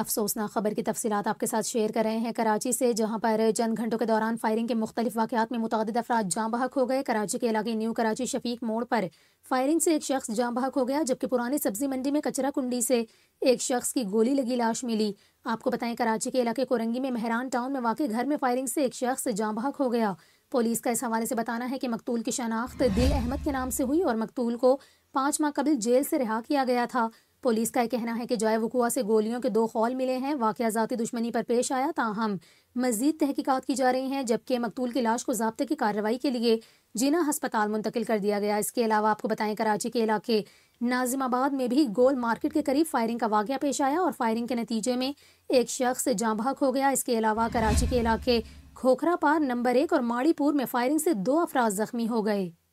अफसोसनाक खबर की तफसीत आपके साथ शेयर कर रहे हैं कराची से जहां पर चंद घंटों के दौरान फायरिंग के मुख्तलि वाकत में मुतद अफराज जाँ बहक हो गए कराची के इलाके न्यू कराची शफीक मोड़ पर फायरिंग से एक शख्स जाँ बहक हो गया जबकि पुरानी सब्जी मंडी में कचरा कुंडी से एक शख्स की गोली लगी लाश मिली आपको बताएं कराची के इलाके कोरंगी में मेहरान टाउन में वाकई घर में फायरिंग से एक शख्स जाँ बहक हो गया पुलिस का इस हवाले से बताना है कि मकतूल की शनाख्त दिल अहमद के नाम से हुई और मकतूल को पाँच माह कबल जेल से रिहा किया गया था पुलिस का कहना है कि जॉय वकुआ से गोलियों के दो खौल मिले हैं वाक़ ज़ाती दुश्मनी पर पेश आया ताहम मजीद तहकीकत की जा रही हैं जबकि मकतूल की लाश को जबते की कार्रवाई के लिए जिना हस्पताल मुंतकिल कर दिया गया इसके अलावा आपको बताएं कराची के इलाके नाजिमाबाद में भी गोल मार्केट के करीब फायरिंग का वाक़ पेश आया और फायरिंग के नतीजे में एक शख्स जाँ बहक हो गया इसके अलावा कराची के इलाके खोखरा पार नंबर एक और माड़ीपुर में फायरिंग से दो अफराज जख्मी हो गए